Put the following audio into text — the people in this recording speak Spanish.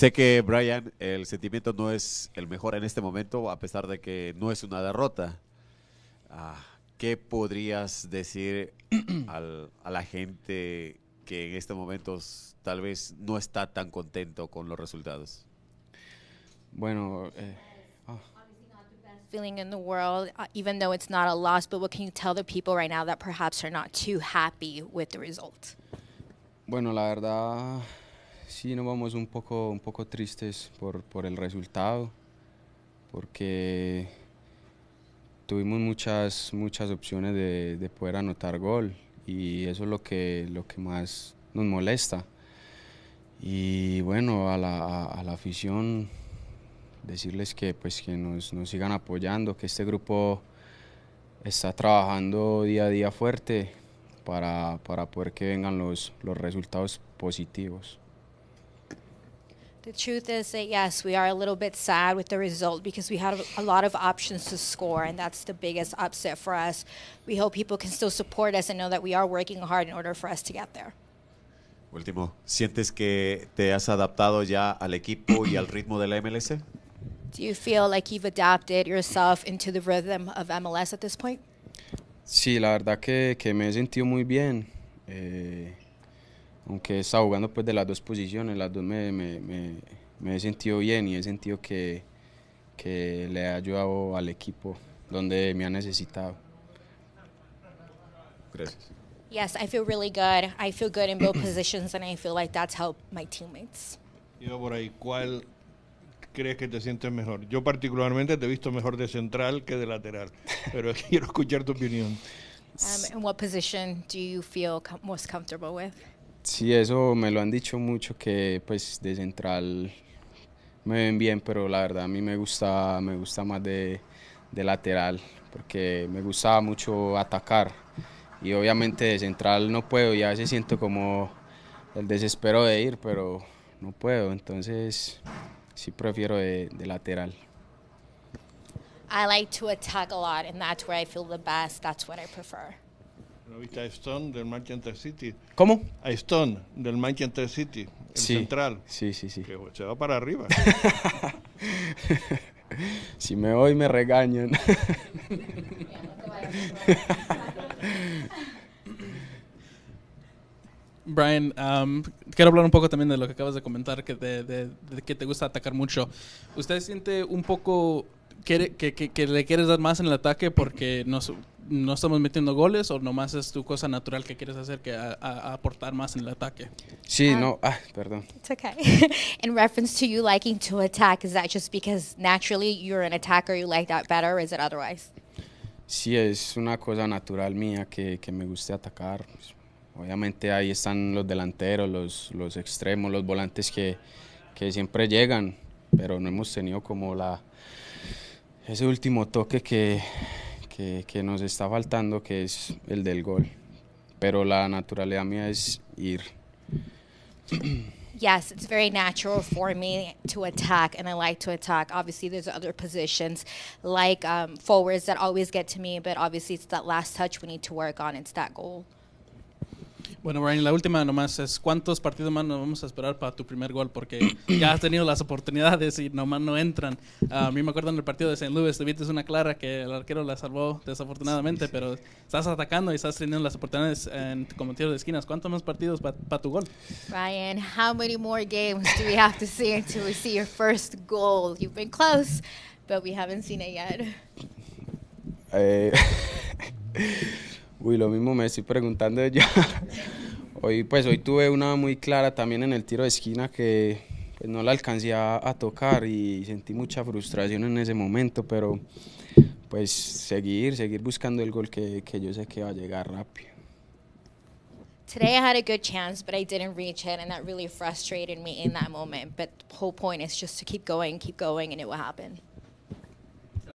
Sé que, Brian, el sentimiento no es el mejor en este momento, a pesar de que no es una derrota. Ah, ¿Qué podrías decir al, a la gente que en este momento tal vez no está tan contento con los resultados? Bueno, eh, oh. feeling in the world, uh, even though it's not a loss. But what can you tell the people right now that perhaps are not too happy with the result? Bueno, la verdad sí nos vamos un poco, un poco tristes por, el resultado, porque tuvimos muchas, muchas opciones de, poder anotar gol y eso es lo que, lo que más nos molesta. Y bueno, a la, afición decirles que, pues, que nos, sigan apoyando, que este grupo está trabajando día a día fuerte para, poder que vengan los resultados positivos. The truth is that yes, we are a little bit sad with the result because we had a lot of options to score, and that's the biggest upset for us. We hope people can still support us and know that we are working hard in order for us to get there. Último, ¿sientes que te has adaptado ya al equipo y al ritmo de la MLS? Do you feel like you've adapted yourself into the rhythm of MLS at this point? Sí, la verdad que, que me he sentido muy bien. Eh, aunque he jugando pues de las dos posiciones, las dos me, me, me, he sentido bien y he sentido que, que le ha ayudado al equipo donde me ha necesitado. Gracias. Yes, I feel really good. I feel good in both positions and I feel like that's helped my teammates. Yo por ahí, ¿cuál crees que te sientes mejor? Yo particularmente te he visto mejor de central que de lateral, pero quiero escuchar tu opinión. Um, qué what position do you feel most comfortable with? Sí, eso me lo han dicho mucho que pues de central me ven bien, pero la verdad a mí me gusta, me gusta más de, lateral, porque me gustaba mucho atacar y obviamente de central no puedo ya se siento como el desespero de ir, pero no puedo, entonces sí prefiero de, de lateral. I like to attack a lot and that's where I feel the best, that's what I prefer. ¿No viste Stone del Manchester City? ¿Cómo? A Stone del Manchester City, el central. Sí, sí, sí. se va para arriba. si me voy me regañan. Brian, um, quiero hablar un poco también de lo que acabas de comentar, que, de, que te gusta atacar mucho. ¿Usted siente un poco que, que, le quieres dar más en el ataque porque no, no estamos metiendo goles o nomás es tu cosa natural que quieres hacer que aportar más en el ataque? Sí, um, no, ah, perdón. It's okay. in reference to you liking to attack, is that just because naturally you're an attacker, you like that better, or is it otherwise? Sí, es una cosa natural mía que, me guste atacar. Obviamente ahí están los delanteros, los, los extremos, los volantes que, que siempre llegan, pero no hemos tenido como la ese último toque que, que, que nos está faltando, que es el del gol. Pero la naturalidad mía es ir. Yes, it's very natural for me to attack, and I like to attack. Obviously, there's other positions like um, forwards that always get to me, but obviously, it's that last touch we need to work on. It's that goal. Bueno, Brian, la última nomás es cuántos partidos más nos vamos a esperar para tu primer gol, porque ya has tenido las oportunidades y nomás no entran. Ah, a mí me acuerdo en el partido de St. Louis, tuviste una clara que el arquero la salvó desafortunadamente, pero estás atacando y estás teniendo las oportunidades en, como tiro de esquinas. ¿Cuántos más partidos para tu gol? Brian, how many more games do we have to see until we see your first goal? You've been close, but we haven't seen it yet. Eh, uy, lo mismo me estoy preguntando ya. Hoy, pues hoy tuve una muy clara también en el tiro de esquina que pues, no la alcancé a, tocar y sentí mucha frustración en ese momento, pero pues seguir, seguir buscando el gol que, que yo sé que va a llegar rápido. today I had a good chance, but I didn't reach it, and that really frustrated me in that moment. But the whole point is just to keep going, keep going, and it will happen.